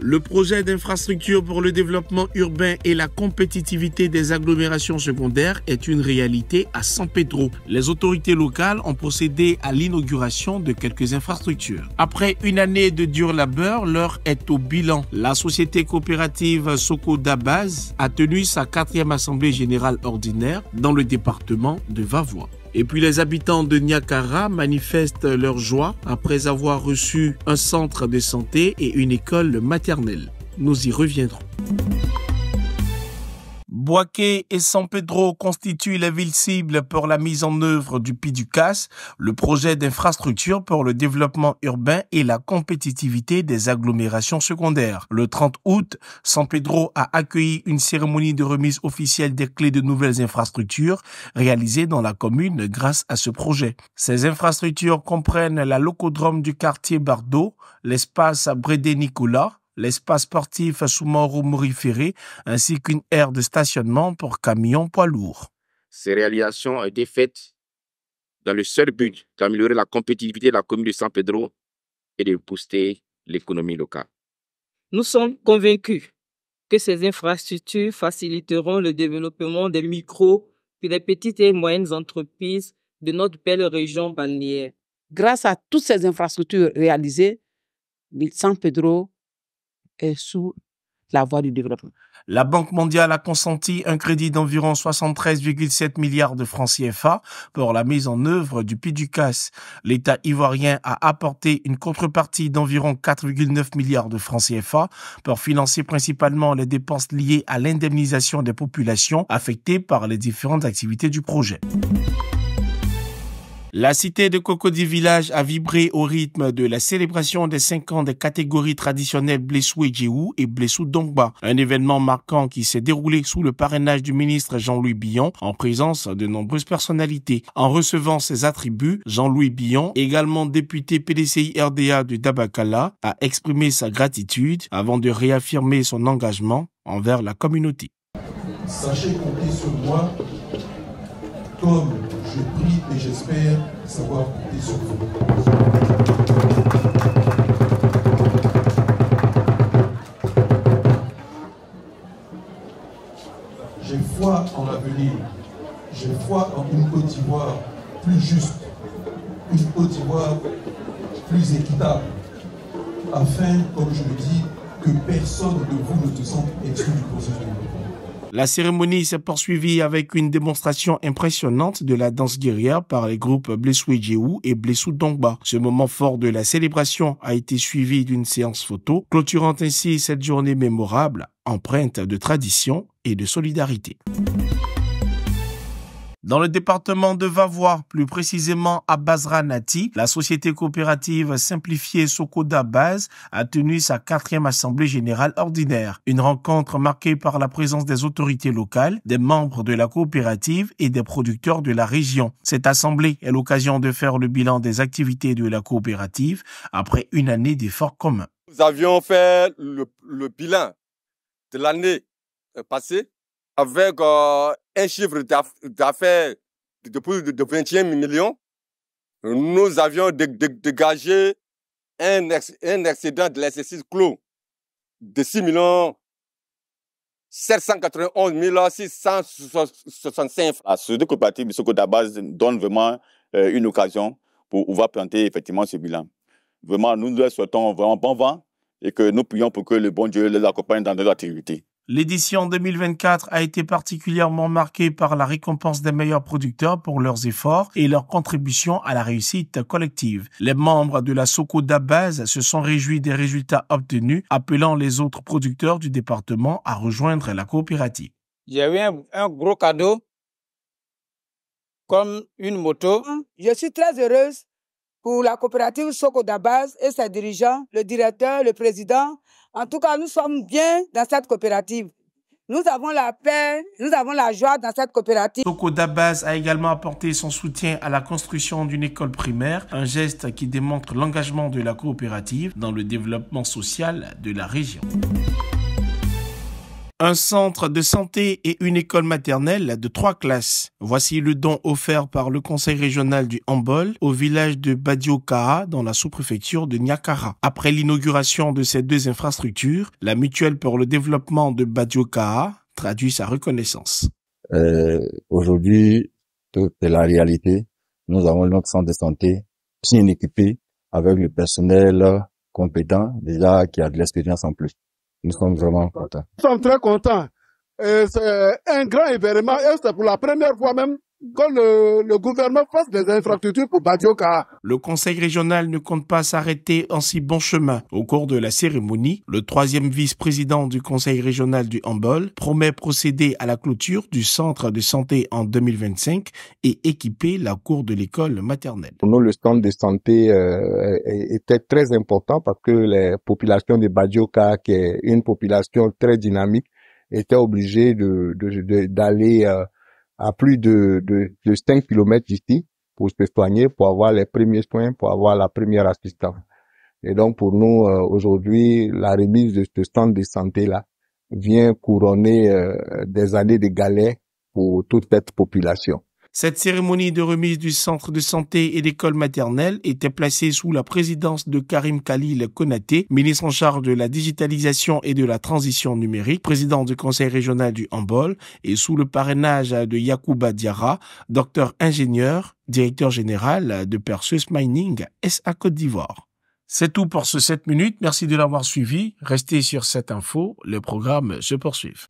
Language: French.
Le projet d'infrastructure pour le développement urbain et la compétitivité des agglomérations secondaires est une réalité à San Pedro. Les autorités locales ont procédé à l'inauguration de quelques infrastructures. Après une année de dur labeur, l'heure est au bilan. La société coopérative Soko Dabaz a tenu sa quatrième assemblée générale ordinaire dans le département de Vavois. Et puis les habitants de Nyakara manifestent leur joie après avoir reçu un centre de santé et une école maternelle. Nous y reviendrons. Boaké et San Pedro constituent les villes cibles pour la mise en œuvre du PIDUCAS, le projet d'infrastructure pour le développement urbain et la compétitivité des agglomérations secondaires. Le 30 août, San Pedro a accueilli une cérémonie de remise officielle des clés de nouvelles infrastructures réalisées dans la commune grâce à ce projet. Ces infrastructures comprennent la locodrome du quartier Bardo, l'espace à Brédé-Nicolas, l'espace sportif Soumaoro-Moriféré ainsi qu'une aire de stationnement pour camions poids lourds. Ces réalisations ont été faites dans le seul but d'améliorer la compétitivité de la commune de San Pedro et de booster l'économie locale. Nous sommes convaincus que ces infrastructures faciliteront le développement des micros puis des petites et moyennes entreprises de notre belle région balnéaire. Grâce à toutes ces infrastructures réalisées, San Pedro est sous la voie du développement. La Banque mondiale a consenti un crédit d'environ 73,7 milliards de francs CFA pour la mise en œuvre du PIDUCAS. L'État ivoirien a apporté une contrepartie d'environ 4,9 milliards de francs CFA pour financer principalement les dépenses liées à l'indemnisation des populations affectées par les différentes activités du projet. La cité de Cocody Village a vibré au rythme de la célébration des 5 ans des catégories traditionnelles Blessou Jeou et Blessou Dongba, un événement marquant qui s'est déroulé sous le parrainage du ministre Jean-Louis Billon en présence de nombreuses personnalités. En recevant ses attributs, Jean-Louis Billon, également député PDCI RDA de Dabakala, a exprimé sa gratitude avant de réaffirmer son engagement envers la communauté. Sachez comme je prie et j'espère savoir compter sur J'ai foi en l'avenir. J'ai foi en une Côte d'Ivoire plus juste, une Côte d'Ivoire plus équitable, afin, comme je le dis, que personne de vous ne se sente exclu du processus de la cérémonie s'est poursuivie avec une démonstration impressionnante de la danse guerrière par les groupes Blessou Ejeou et Blessou Dongba. Ce moment fort de la célébration a été suivi d'une séance photo, clôturant ainsi cette journée mémorable, empreinte de tradition et de solidarité. Dans le département de Vavoir, plus précisément à Basranati, la société coopérative simplifiée Sokoda Base a tenu sa quatrième assemblée générale ordinaire. Une rencontre marquée par la présence des autorités locales, des membres de la coopérative et des producteurs de la région. Cette assemblée est l'occasion de faire le bilan des activités de la coopérative après une année d'efforts communs. Nous avions fait le bilan de l'année euh, passée avec euh, un chiffre d'affaires de plus de 21 millions, nous avions dégagé un, excédent de l'exercice clos de 6 millions 791 665 francs. Ah, ce coopérative de base donne vraiment euh, une occasion pour pouvoir planter effectivement ce bilan. Vraiment, nous leur souhaitons vraiment bon vent et que nous prions pour que le bon Dieu les accompagne dans leur activité. L'édition 2024 a été particulièrement marquée par la récompense des meilleurs producteurs pour leurs efforts et leur contribution à la réussite collective. Les membres de la Soko Dabaz se sont réjouis des résultats obtenus, appelant les autres producteurs du département à rejoindre la coopérative. J'ai eu un, gros cadeau, comme une moto. Je suis très heureuse pour la coopérative Soko Dabaz et ses dirigeants, le directeur, le président, en tout cas, nous sommes bien dans cette coopérative. Nous avons la paix, nous avons la joie dans cette coopérative. Toko Dabaz a également apporté son soutien à la construction d'une école primaire, un geste qui démontre l'engagement de la coopérative dans le développement social de la région un centre de santé et une école maternelle de trois classes. Voici le don offert par le conseil régional du Hambol au village de Badiokaa dans la sous-préfecture de Nyakara. Après l'inauguration de ces deux infrastructures, la mutuelle pour le développement de Badiokaa traduit sa reconnaissance. Euh, Aujourd'hui, est la réalité. Nous avons notre centre de santé bien équipé avec le personnel compétent déjà qui a de l'expérience en plus. Nous sommes vraiment contents. Nous sommes très contents. c'est un grand événement. c'est pour la première fois même quand le, gouvernement fasse des infrastructures pour Badioka. Le conseil régional ne compte pas s'arrêter en si bon chemin. Au cours de la cérémonie, le troisième vice-président du conseil régional du Hambol promet procéder à la clôture du centre de santé en 2025 et équiper la cour de l'école maternelle. Pour nous, le centre de santé euh, était très important parce que la population de Badioka, qui est une population très dynamique, était obligée de d'aller de, euh, à plus de, de, de 5 km d'ici pour se soigner, pour avoir les premiers soins, pour avoir la première assistance. Et donc pour nous, euh, aujourd'hui, la remise de ce stand de santé-là vient couronner euh, des années de galets pour toute cette population. Cette cérémonie de remise du centre de santé et d'école maternelle était placée sous la présidence de Karim Khalil Konaté, ministre en charge de la digitalisation et de la transition numérique, président du conseil régional du Hambol et sous le parrainage de Yacouba Diarra, docteur ingénieur, directeur général de Perseus Mining SA Côte d'Ivoire. C'est tout pour ce 7 minutes. Merci de l'avoir suivi. Restez sur cette info. le programme se poursuit.